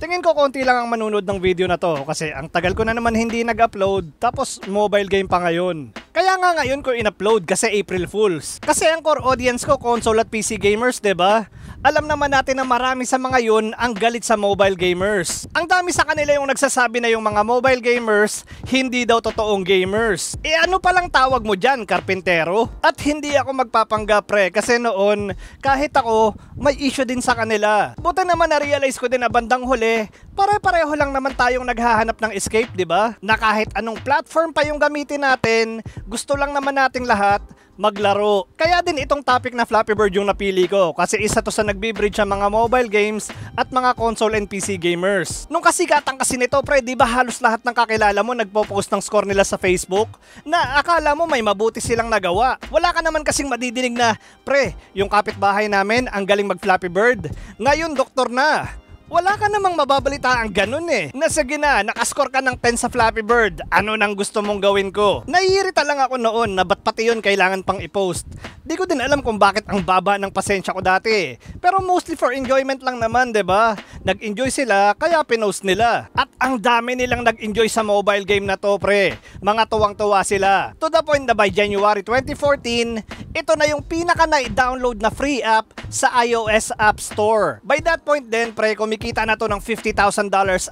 Tingin ko konti lang ang manunod ng video na to kasi ang tagal ko na naman hindi nag-upload tapos mobile game pa ngayon. Kaya nga ngayon ko in-upload kasi April Fools. Kasi ang core audience ko console at PC gamers, 'di ba? Alam naman natin na marami sa mga yun ang galit sa mobile gamers. Ang dami sa kanila yung nagsasabi na yung mga mobile gamers hindi daw totoong gamers. E ano palang tawag mo dyan, karpintero? At hindi ako magpapangga pre kasi noon kahit ako may issue din sa kanila. Buta naman na-realize ko din na bandang huli pare-pareho lang naman tayong naghahanap ng escape, di ba? Na kahit anong platform pa yung gamitin natin, gusto lang naman nating lahat maglaro. Kaya din itong topic na Flappy Bird yung napili ko kasi isa to sa nagbibridge sa mga mobile games at mga console and PC gamers. Nung kasigatan kasi nito pre, di ba halos lahat ng kakilala mo nagpo-post ng score nila sa Facebook na akala mo may mabuti silang nagawa. Wala ka naman kasing madidinig na, pre, yung kapitbahay namin ang galing mag Flappy Bird. Ngayon doktor na. Wala ka namang mababalita ang ganun eh. Nasa gina, nakascore ka ng 10 sa Flappy Bird. Ano nang gusto mong gawin ko? Naiirita lang ako noon na ba't pati yun kailangan pang i-post. Di ko din alam kung bakit ang baba ng pasensya ko dati. Pero mostly for enjoyment lang naman, 'di ba? Nag-enjoy sila kaya pinost nila. At ang dami nilang nag-enjoy sa mobile game na to pre. Mga tuwang-tuwa sila. To the point na by January 2014, ito na yung pinaka na-download na free app sa iOS App Store. By that point din pre, kumikita na to ng $50,000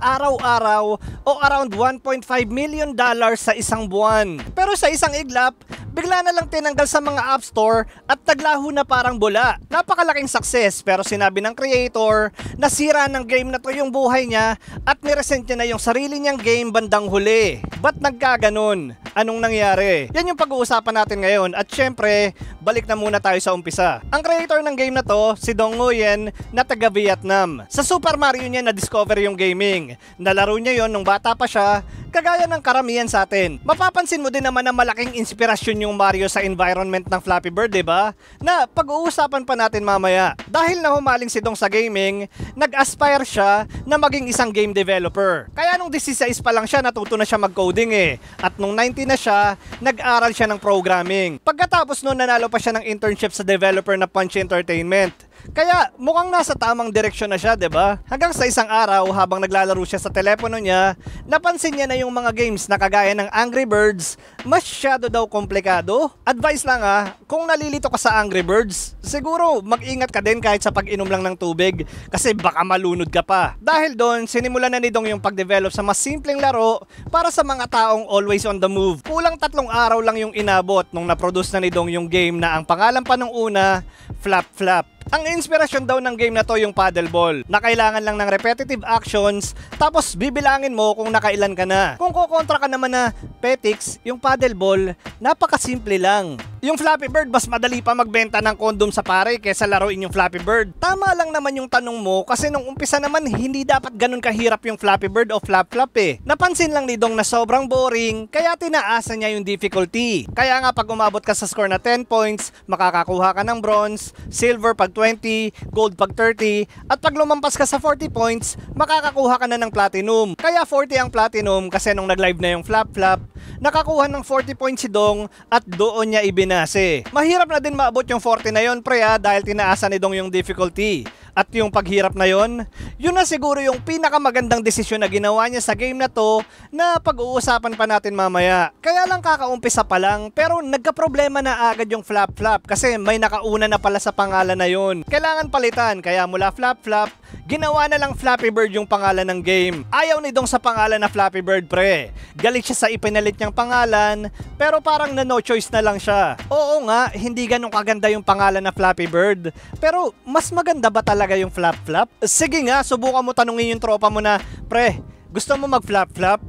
araw-araw o around 1.5 million dollars sa isang buwan. Pero sa isang iglap, bigla na lang tinanggal sa mga app store at naglaho na parang bula. Napakalaking success pero sinabi ng creator, nasira ng ng game na to yung buhay niya at niresent niya na yung sarili niyang game bandang huli. Ba't nagkaganon? anong nangyari. Yan yung pag-uusapan natin ngayon at syempre, balik na muna tayo sa umpisa. Ang creator ng game na to, si Dong Nguyen na taga Vietnam. Sa Super Mario niya na-discover yung gaming. Nalaro niya yon nung bata pa siya, kagaya ng karamihan sa atin. Mapapansin mo din naman na malaking inspirasyon yung Mario sa environment ng Flappy Bird, di ba? Na pag-uusapan pa natin mamaya. Dahil na humaling si Dong sa gaming, nag-aspire siya na maging isang game developer. Kaya nung 16 pa lang siya, natuto na siya mag-coding eh. At nung 19 na siya, nag-aral siya ng programming. Pagkatapos noon, nanalo pa siya ng internship sa developer na Punch Entertainment. Kaya mukhang nasa tamang direksyon na siya, 'di ba? Hanggang sa isang araw habang naglalaro siya sa telepono niya, napansin niya na yung mga games na kagaya ng Angry Birds, masyado daw komplikado. Advice lang ah, kung nalilito ka sa Angry Birds, siguro mag-ingat ka din kahit sa pag-inom lang ng tubig kasi baka malunod ka pa. Dahil doon, sinimulan na ni Dong yung pagdevelop sa mas simpleng laro para sa mga taong always on the move. Kulang tatlong araw lang yung inabot nung na-produce na ni Dong yung game na ang pangalan pa nung una, Flap Flap. Ang inspirasyon daw ng game na to yung paddle ball na kailangan lang ng repetitive actions tapos bibilangin mo kung nakailan ka na. Kung kukontra ka naman na Petix, yung paddle ball, napakasimple lang. Yung Flappy Bird, mas madali pa magbenta ng condom sa pare kaysa laruin yung Flappy Bird. Tama lang naman yung tanong mo kasi nung umpisa naman hindi dapat ganun kahirap yung Flappy Bird o Flap Flap eh. Napansin lang ni Dong na sobrang boring kaya tinaasan niya yung difficulty. Kaya nga pag umabot ka sa score na 10 points, makakakuha ka ng bronze, silver pag 20, gold pag 30, at pag lumampas ka sa 40 points, makakakuha ka na ng platinum. Kaya 40 ang platinum kasi nung nag-live na yung Flap Flap, nakakuha ng 40 points si Dong at doon niya ibinase. Mahirap na din maabot yung 40 na yon pre ha, ah, dahil tinaasan ni Dong yung difficulty at yung paghirap na yon, yun na siguro yung pinakamagandang desisyon na ginawa niya sa game na to na pag-uusapan pa natin mamaya. Kaya lang kakaumpisa pa lang pero nagka-problema na agad yung Flap Flap kasi may nakauna na pala sa pangalan na yon. Kailangan palitan kaya mula Flap Flap, ginawa na lang Flappy Bird yung pangalan ng game. Ayaw ni Dong sa pangalan na Flappy Bird pre. Galit siya sa ipinalit niyang pangalan pero parang na no choice na lang siya. Oo nga, hindi ganun kaganda yung pangalan na Flappy Bird pero mas maganda ba talaga talaga yung flap-flap? Sige nga, subukan mo tanungin yung tropa mo na, pre, gusto mo mag-flap-flap?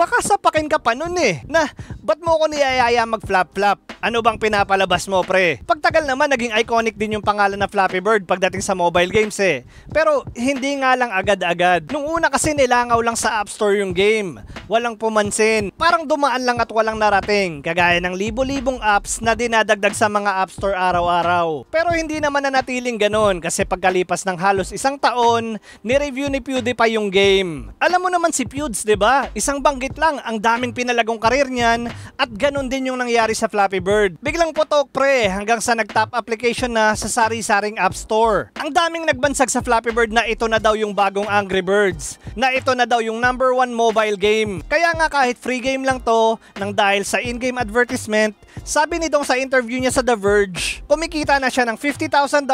Baka sapakin ka pa nun eh. Na, ba't mo ako niyayaya mag-flap-flap? Ano bang pinapalabas mo pre? Pagtagal naman naging iconic din yung pangalan na Flappy Bird pagdating sa mobile games eh. Pero hindi nga lang agad-agad. Nung una kasi nilangaw lang sa App Store yung game. Walang pumansin. Parang dumaan lang at walang narating. Kagaya ng libo-libong apps na dinadagdag sa mga App Store araw-araw. Pero hindi naman nanatiling ganun kasi pagkalipas ng halos isang taon, ni-review ni PewDiePie yung game. Alam mo naman si Pewds, 'di ba? Isang banggit saglit lang, ang daming pinalagong karir niyan at ganun din yung nangyari sa Flappy Bird. Biglang potok pre hanggang sa nag-top application na sa sari-saring app store. Ang daming nagbansag sa Flappy Bird na ito na daw yung bagong Angry Birds, na ito na daw yung number one mobile game. Kaya nga kahit free game lang to, nang dahil sa in-game advertisement, sabi ni Dong sa interview niya sa The Verge, kumikita na siya ng $50,000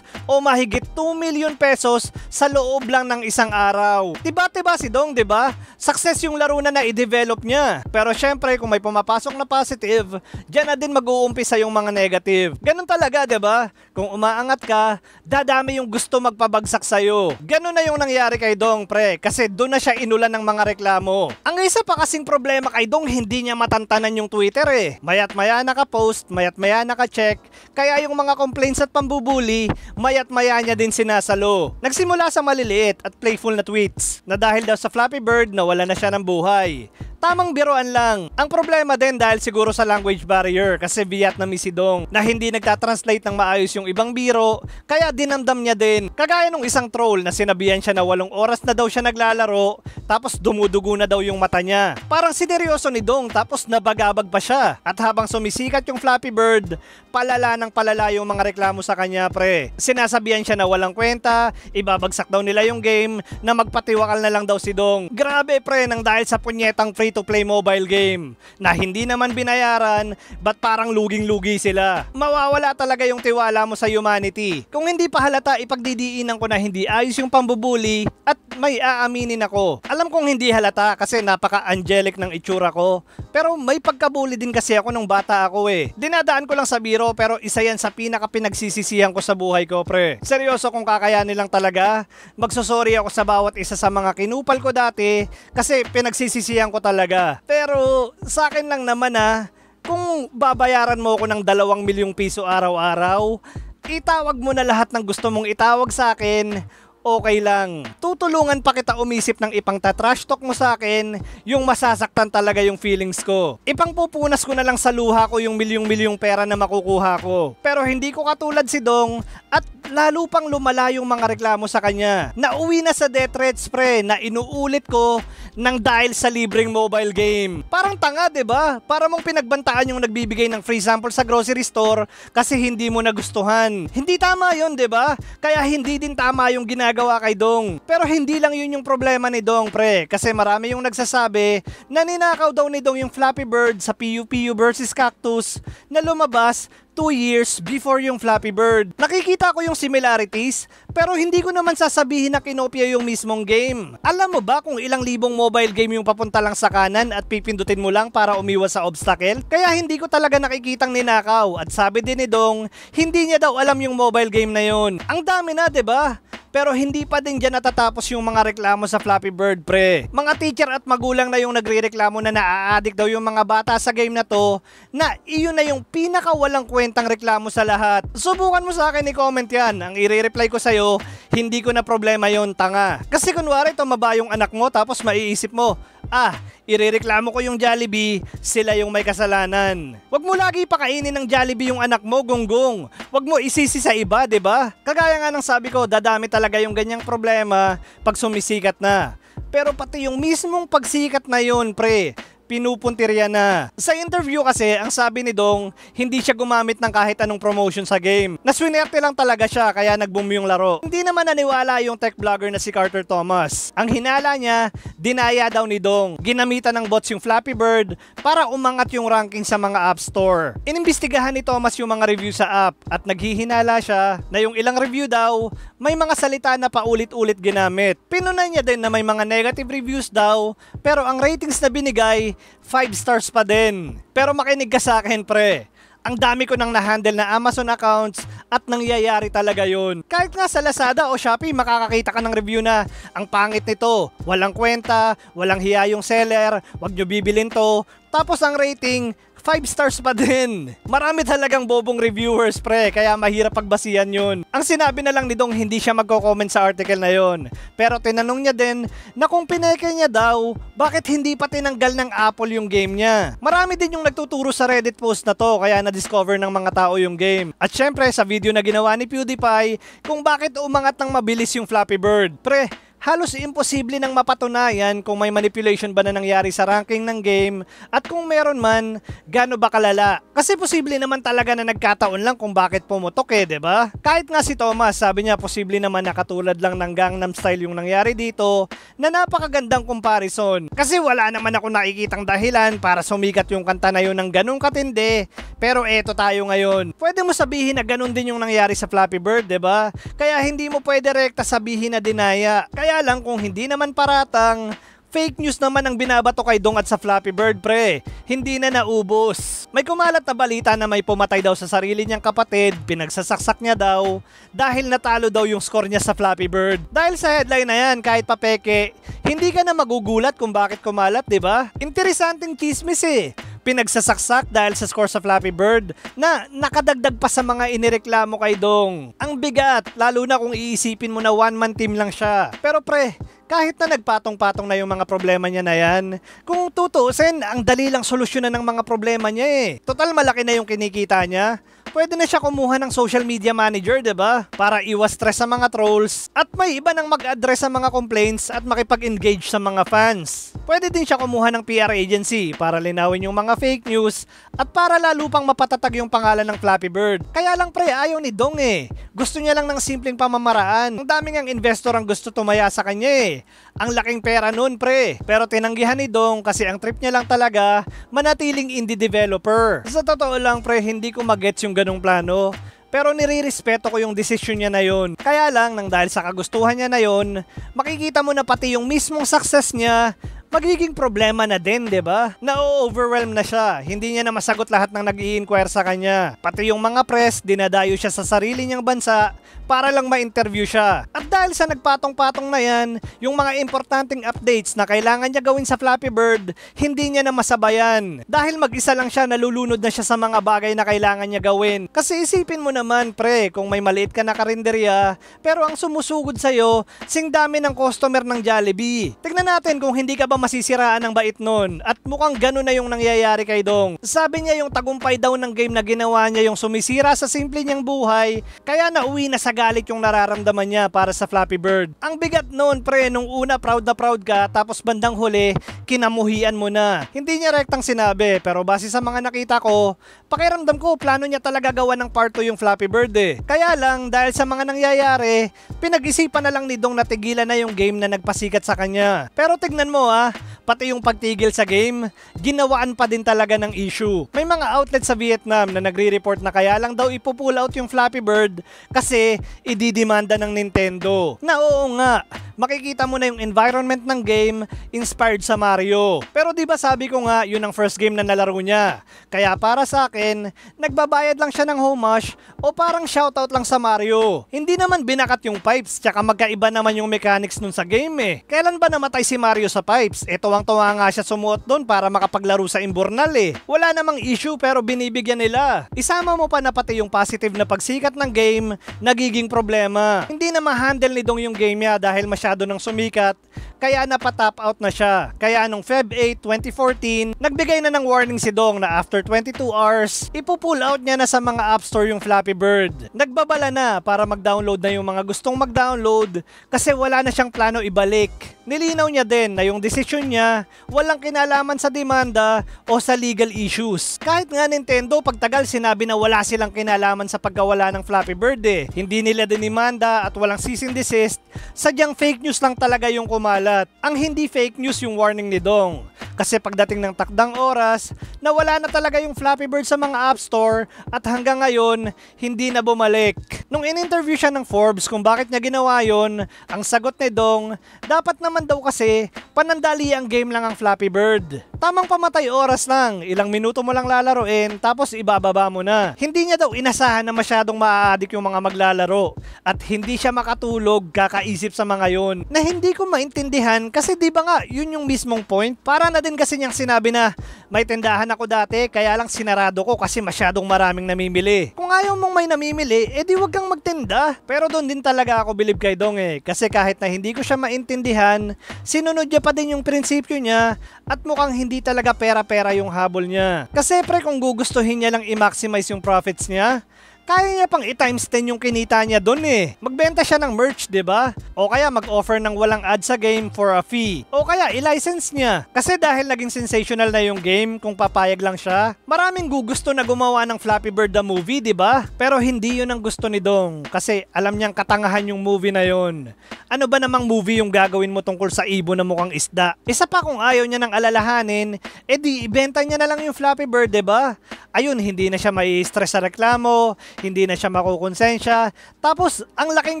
o mahigit 2 million pesos sa loob lang ng isang araw. Diba-diba si Dong, diba? Success yung laro na na i-develop niya. Pero syempre, kung may pumapasok na positive, dyan na din mag-uumpisa yung mga negative. Ganun talaga, ba? Diba? Kung umaangat ka, dadami yung gusto magpabagsak sa'yo. Ganun na yung nangyari kay Dong, pre. Kasi doon na siya inulan ng mga reklamo. Ang isa pa kasing problema kay Dong, hindi niya matantanan yung Twitter eh. Mayat maya naka-post, mayat maya naka-check. Kaya yung mga complaints at pambubuli, mayat maya niya din sinasalo. Nagsimula sa maliliit at playful na tweets na dahil daw sa Flappy Bird nawala na siya ng buhay buhay. Tamang biroan lang. Ang problema din dahil siguro sa language barrier kasi Vietnamese si Dong na hindi nagtatranslate ng maayos yung ibang biro kaya dinamdam niya din. Kagaya nung isang troll na sinabihan siya na walong oras na daw siya naglalaro tapos dumudugo na daw yung mata niya. Parang sineryoso ni Dong tapos nabagabag pa siya. At habang sumisikat yung Flappy Bird, palala ng palala yung mga reklamo sa kanya pre. Sinasabihan siya na walang kwenta, ibabagsak daw nila yung game na magpatiwakal na lang daw si Dong. Grabe pre nang dahil sa punyetang free-to-play mobile game na hindi naman binayaran but parang luging-lugi sila. Mawawala talaga yung tiwala mo sa humanity. Kung hindi pa halata, ipagdidiinan ko na hindi ayos yung pambubuli at may aaminin ako. Alam kong hindi halata kasi napaka-angelic ng itsura ko. Pero may pagkabuli din kasi ako nung bata ako eh. Dinadaan ko lang sa biro pero isa yan sa pinaka pinagsisisihan ko sa buhay ko pre. Seryoso kung kakayanin lang talaga. Magsosorry ako sa bawat isa sa mga kinupal ko dati kasi pinagsisisihan pinagsisisihan ko talaga. Pero sa akin lang naman ah, kung babayaran mo ako ng 2 milyong piso araw-araw, itawag mo na lahat ng gusto mong itawag sa akin okay lang. Tutulungan pa kita umisip ng ipang tatrash talk mo sa akin, yung masasaktan talaga yung feelings ko. Ipang pupunas ko na lang sa luha ko yung milyong-milyong pera na makukuha ko. Pero hindi ko katulad si Dong at lalo pang lumala yung mga reklamo sa kanya. Nauwi na sa death threats pre na inuulit ko ng dahil sa libreng mobile game. Parang tanga ba? Diba? Para mong pinagbantaan yung nagbibigay ng free sample sa grocery store kasi hindi mo nagustuhan. Hindi tama yun ba? Diba? Kaya hindi din tama yung ginagawa ginagawa kay Dong. Pero hindi lang yun yung problema ni Dong, pre. Kasi marami yung nagsasabi na ninakaw daw ni Dong yung Flappy Bird sa PUPU versus Cactus na lumabas 2 years before yung Flappy Bird. Nakikita ko yung similarities pero hindi ko naman sasabihin na kinopya yung mismong game. Alam mo ba kung ilang libong mobile game yung papunta lang sa kanan at pipindutin mo lang para umiwas sa obstacle? Kaya hindi ko talaga nakikitang ninakaw at sabi din ni Dong, hindi niya daw alam yung mobile game na yun. Ang dami na ba? Diba? Pero hindi pa din dyan natatapos yung mga reklamo sa Flappy Bird pre. Mga teacher at magulang na yung nagre-reklamo na naaadik daw yung mga bata sa game na to na iyon na yung pinakawalang kwento kwentang reklamo sa lahat. Subukan mo sa akin i-comment yan. Ang i-reply ko sa'yo, hindi ko na problema yon tanga. Kasi kunwari tumaba yung anak mo tapos maiisip mo, ah, irereklamo ko yung Jollibee, sila yung may kasalanan. Huwag mo lagi pakainin ng Jollibee yung anak mo, gonggong. Huwag mo isisi sa iba, 'di ba? Kagaya nga ng sabi ko, dadami talaga yung ganyang problema pag sumisikat na. Pero pati yung mismong pagsikat na yon, pre, pinupuntirya na. Sa interview kasi, ang sabi ni Dong, hindi siya gumamit ng kahit anong promotion sa game. Naswinerte lang talaga siya kaya nagboom yung laro. Hindi naman naniwala yung tech vlogger na si Carter Thomas. Ang hinala niya, dinaya daw ni Dong. Ginamitan ng bots yung Flappy Bird para umangat yung ranking sa mga app store. Inimbestigahan ni Thomas yung mga review sa app at naghihinala siya na yung ilang review daw, may mga salita na paulit-ulit ginamit. Pinunan niya din na may mga negative reviews daw pero ang ratings na binigay 5 stars pa din. Pero makinig ka sa akin pre, ang dami ko nang na-handle na Amazon accounts at nangyayari talaga yun. Kahit nga sa Lazada o Shopee, makakakita ka ng review na ang pangit nito, walang kwenta, walang hiya yung seller, wag nyo bibilin to. Tapos ang rating, 5 stars pa din. Marami talagang bobong reviewers pre, kaya mahirap pagbasihan yun. Ang sinabi na lang ni Dong hindi siya magko-comment sa article na yon. Pero tinanong niya din na kung pineke niya daw, bakit hindi pa tinanggal ng Apple yung game niya? Marami din yung nagtuturo sa Reddit post na to kaya na-discover ng mga tao yung game. At syempre sa video na ginawa ni PewDiePie kung bakit umangat ng mabilis yung Flappy Bird. Pre, halos imposible nang mapatunayan kung may manipulation ba na nangyari sa ranking ng game at kung meron man, gaano ba kalala. Kasi posible naman talaga na nagkataon lang kung bakit pumutok eh, ba? Diba? Kahit nga si Thomas, sabi niya posible naman nakatulad lang ng Gangnam Style yung nangyari dito na napakagandang comparison. Kasi wala naman ako nakikitang dahilan para sumigat yung kanta na yun ng ganun katindi. Pero eto tayo ngayon. Pwede mo sabihin na ganun din yung nangyari sa Flappy Bird, ba? Diba? Kaya hindi mo pwede rekta sabihin na dinaya. Kaya kaya lang kung hindi naman paratang, Fake news naman ang binabato kay Dong at sa Flappy Bird pre. Hindi na naubos. May kumalat na balita na may pumatay daw sa sarili niyang kapatid, pinagsasaksak niya daw, dahil natalo daw yung score niya sa Flappy Bird. Dahil sa headline na yan, kahit papeke, hindi ka na magugulat kung bakit kumalat, di ba? Interesanting chismis eh pinagsasaksak dahil sa score sa Flappy Bird na nakadagdag pa sa mga inireklamo kay Dong. Ang bigat, lalo na kung iisipin mo na one-man team lang siya. Pero pre, kahit na nagpatong-patong na yung mga problema niya na yan, kung tutusin, ang dali lang solusyonan ng mga problema niya eh. Total malaki na yung kinikita niya pwede na siya kumuha ng social media manager, ba? Diba? Para iwas stress sa mga trolls at may iba nang mag-address sa mga complaints at makipag-engage sa mga fans. Pwede din siya kumuha ng PR agency para linawin yung mga fake news at para lalo pang mapatatag yung pangalan ng Flappy Bird. Kaya lang pre, ayaw ni Dong eh. Gusto niya lang ng simpleng pamamaraan. Ang daming ang investor ang gusto tumaya sa kanya eh. Ang laking pera nun pre. Pero tinanggihan ni Dong kasi ang trip niya lang talaga manatiling indie developer. Sa totoo lang pre, hindi ko magets yung ganong plano. Pero nirirespeto ko yung desisyon niya na yon. Kaya lang, nang dahil sa kagustuhan niya na yon, makikita mo na pati yung mismong success niya, magiging problema na din, 'di ba? Na-overwhelm na siya. Hindi niya na masagot lahat ng nag-i-inquire sa kanya. Pati yung mga press, dinadayo siya sa sarili niyang bansa para lang ma-interview siya. At dahil sa nagpatong-patong na 'yan, yung mga importanteng updates na kailangan niya gawin sa Flappy Bird, hindi niya na masabayan. Dahil mag-isa lang siya, nalulunod na siya sa mga bagay na kailangan niya gawin. Kasi isipin mo naman, pre, kung may maliit ka na karinderya, pero ang sumusugod sa'yo, sing dami ng customer ng Jollibee. Tignan natin kung hindi ka ba masisiraan ng bait nun. At mukhang ganun na yung nangyayari kay Dong. Sabi niya yung tagumpay daw ng game na ginawa niya yung sumisira sa simple niyang buhay, kaya nauwi na sa galit yung nararamdaman niya para sa Flappy Bird. Ang bigat nun pre, nung una proud na proud ka, tapos bandang huli, kinamuhian mo na. Hindi niya rektang sinabi, pero base sa mga nakita ko, pakiramdam ko plano niya talaga gawa ng part 2 yung Flappy Bird eh. Kaya lang, dahil sa mga nangyayari, pinag-isipan na lang ni Dong na tigilan na yung game na nagpasikat sa kanya. Pero tignan mo ah, pati yung pagtigil sa game, ginawaan pa din talaga ng issue. May mga outlet sa Vietnam na nagre-report na kaya lang daw ipupull out yung Flappy Bird kasi ididimanda ng Nintendo. Na oo nga, makikita mo na yung environment ng game inspired sa Mario. Pero di ba sabi ko nga, yun ang first game na nalaro niya. Kaya para sa akin, nagbabayad lang siya ng homage o parang shoutout lang sa Mario. Hindi naman binakat yung pipes, tsaka magkaiba naman yung mechanics nun sa game eh. Kailan ba namatay si Mario sa pipes? Ito Tuwang-tuwa nga siya sumuot doon para makapaglaro sa Imbornal eh. Wala namang issue pero binibigyan nila. Isama mo pa na pati yung positive na pagsikat ng game, nagiging problema. Hindi na ma-handle ni Dong yung game niya dahil masyado nang sumikat, kaya napatap out na siya. Kaya nung Feb 8, 2014, nagbigay na ng warning si Dong na after 22 hours, ipu-pull out niya na sa mga app store yung Flappy Bird. Nagbabala na para mag-download na yung mga gustong mag-download kasi wala na siyang plano ibalik. Nilinaw niya din na yung desisyon niya walang kinalaman sa demanda o sa legal issues. Kahit nga Nintendo pagtagal sinabi na wala silang kinalaman sa pagkawala ng Flappy Bird eh. Hindi nila dinimanda at walang cease and desist, sadyang fake news lang talaga yung kumalat. Ang hindi fake news yung warning ni Dong. Kasi pagdating ng takdang oras, nawala na talaga yung Flappy Bird sa mga App Store at hanggang ngayon, hindi na bumalik. Nung in-interview siya ng Forbes kung bakit niya ginawa yon, ang sagot ni Dong, dapat na naman daw kasi, panandali ang game lang ang Flappy Bird. Tamang pamatay oras lang, ilang minuto mo lang lalaroin tapos ibababa mo na. Hindi niya daw inasahan na masyadong maaadik yung mga maglalaro at hindi siya makatulog kakaisip sa mga yon na hindi ko maintindihan kasi di ba nga yun yung mismong point para na din kasi niyang sinabi na may tindahan ako dati kaya lang sinarado ko kasi masyadong maraming namimili. Kung ayaw mong may namimili, edi wag kang magtinda. Pero doon din talaga ako bilib kay Dong eh kasi kahit na hindi ko siya maintindihan, naman, sinunod niya pa din yung prinsipyo niya at mukhang hindi talaga pera-pera yung habol niya. Kasi pre kung gugustuhin niya lang i-maximize yung profits niya, kaya niya pang i-times 10 yung kinita niya doon eh. Magbenta siya ng merch, 'di ba? O kaya mag-offer ng walang ad sa game for a fee. O kaya i-license niya. Kasi dahil naging sensational na yung game kung papayag lang siya, maraming gugusto na gumawa ng Flappy Bird the movie, 'di ba? Pero hindi 'yun ang gusto ni Dong kasi alam niyang katangahan yung movie na 'yon. Ano ba namang movie yung gagawin mo tungkol sa ibon na mukhang isda? Isa pa kung ayaw niya ng alalahanin, edi eh ibenta niya na lang yung Flappy Bird, 'di ba? ayun, hindi na siya may stress sa reklamo, hindi na siya makukonsensya. Tapos, ang laking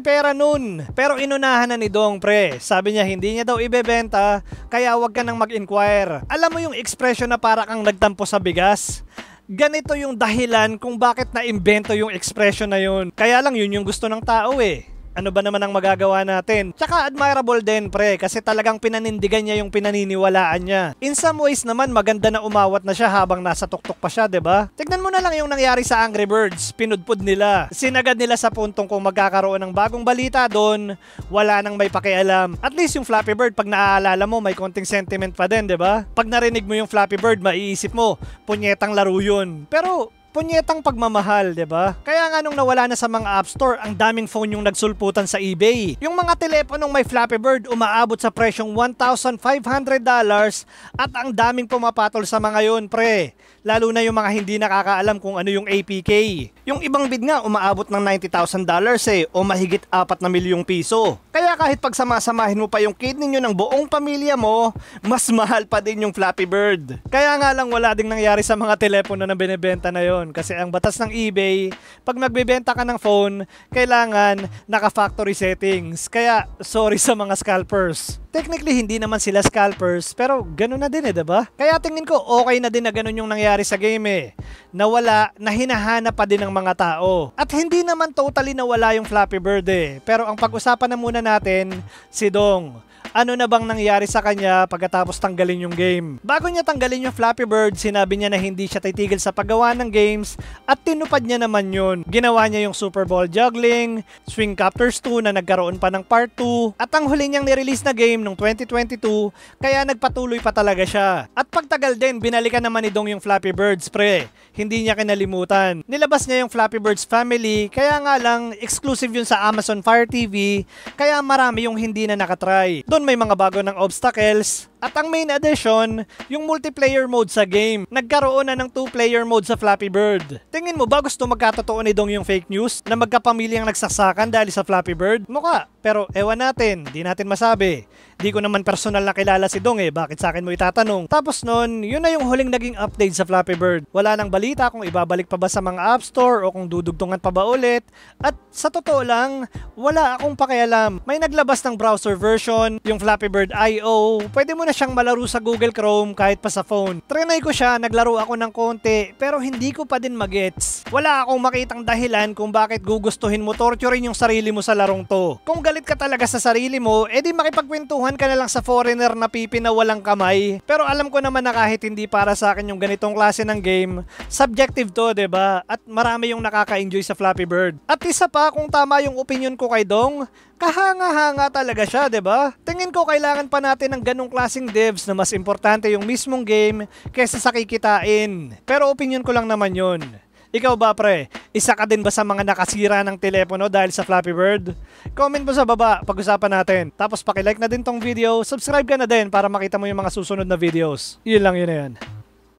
pera nun. Pero inunahan na ni Dong Pre. Sabi niya, hindi niya daw ibebenta, kaya wag ka nang mag-inquire. Alam mo yung expression na para kang nagtampo sa bigas? Ganito yung dahilan kung bakit na-invento yung expression na yun. Kaya lang yun yung gusto ng tao eh ano ba naman ang magagawa natin? Tsaka admirable din pre kasi talagang pinanindigan niya yung pinaniniwalaan niya. In some ways naman maganda na umawat na siya habang nasa tuktok pa siya, 'di ba? Tignan mo na lang yung nangyari sa Angry Birds, pinudpod nila. Sinagad nila sa puntong kung magkakaroon ng bagong balita doon, wala nang may pakialam. At least yung Flappy Bird pag naaalala mo may konting sentiment pa din, 'di ba? Pag narinig mo yung Flappy Bird, maiisip mo, punyetang laro 'yun. Pero punyetang pagmamahal, 'di ba? Kaya nga nung nawala na sa mga app store, ang daming phone yung nagsulputan sa eBay. Yung mga teleponong may Flappy Bird umaabot sa presyong $1,500 at ang daming pumapatol sa mga 'yon, pre lalo na yung mga hindi nakakaalam kung ano yung APK. Yung ibang bid nga umaabot ng $90,000 eh o mahigit 4 na milyong piso. Kaya kahit pagsamasamahin mo pa yung kidney nyo ng buong pamilya mo, mas mahal pa din yung Flappy Bird. Kaya nga lang wala ding nangyari sa mga telepono na binebenta na yon kasi ang batas ng eBay, pag nagbebenta ka ng phone, kailangan naka-factory settings. Kaya sorry sa mga scalpers. Technically, hindi naman sila scalpers, pero ganun na din eh, diba? Kaya tingin ko okay na din na ganun yung nangyari sa game eh. Nawala, na hinahanap pa din ng mga tao. At hindi naman totally nawala yung Flappy Bird eh. Pero ang pag-usapan na muna natin, si Dong ano na bang nangyari sa kanya pagkatapos tanggalin yung game. Bago niya tanggalin yung Flappy Bird, sinabi niya na hindi siya titigil sa paggawa ng games at tinupad niya naman yun. Ginawa niya yung Super Bowl Juggling, Swing Captors 2 na nagkaroon pa ng Part 2, at ang huli niyang nirelease na game noong 2022 kaya nagpatuloy pa talaga siya. At pagtagal din, binalikan naman ni Dong yung Flappy Birds pre. Hindi niya kinalimutan. Nilabas niya yung Flappy Birds Family kaya nga lang exclusive yun sa Amazon Fire TV kaya marami yung hindi na nakatry. Doon may mga bago ng obstacles, at ang main addition, yung multiplayer mode sa game. Nagkaroon na ng two-player mode sa Flappy Bird. Tingin mo ba gusto magkatotoo ni Dong yung fake news na magkapamilyang nagsasakan dahil sa Flappy Bird? Mukha, pero ewan natin, di natin masabi. Di ko naman personal na kilala si Dong eh, bakit sa akin mo itatanong? Tapos nun, yun na yung huling naging update sa Flappy Bird. Wala nang balita kung ibabalik pa ba sa mga app store o kung dudugtungan pa ba ulit. At sa totoo lang, wala akong pakialam. May naglabas ng browser version, yung Flappy Bird IO, pwede mo na na siyang malaro sa Google Chrome kahit pa sa phone. Trinay ko siya, naglaro ako ng konti, pero hindi ko pa din magets. Wala akong makitang dahilan kung bakit gugustuhin mo torturin yung sarili mo sa larong to. Kung galit ka talaga sa sarili mo, edi makipagkwentuhan ka na lang sa foreigner na pipi na walang kamay. Pero alam ko naman na kahit hindi para sa akin yung ganitong klase ng game, subjective to, ba? Diba? At marami yung nakaka-enjoy sa Flappy Bird. At isa pa, kung tama yung opinion ko kay Dong, kahanga-hanga talaga siya, 'di ba? Tingin ko kailangan pa natin ng ganung klasing devs na mas importante yung mismong game kaysa sa kikitain. Pero opinion ko lang naman 'yun. Ikaw ba pre, isa ka din ba sa mga nakasira ng telepono dahil sa Flappy Bird? Comment mo sa baba, pag-usapan natin. Tapos pakilike na din tong video, subscribe ka na din para makita mo yung mga susunod na videos. Yun lang yun na yan.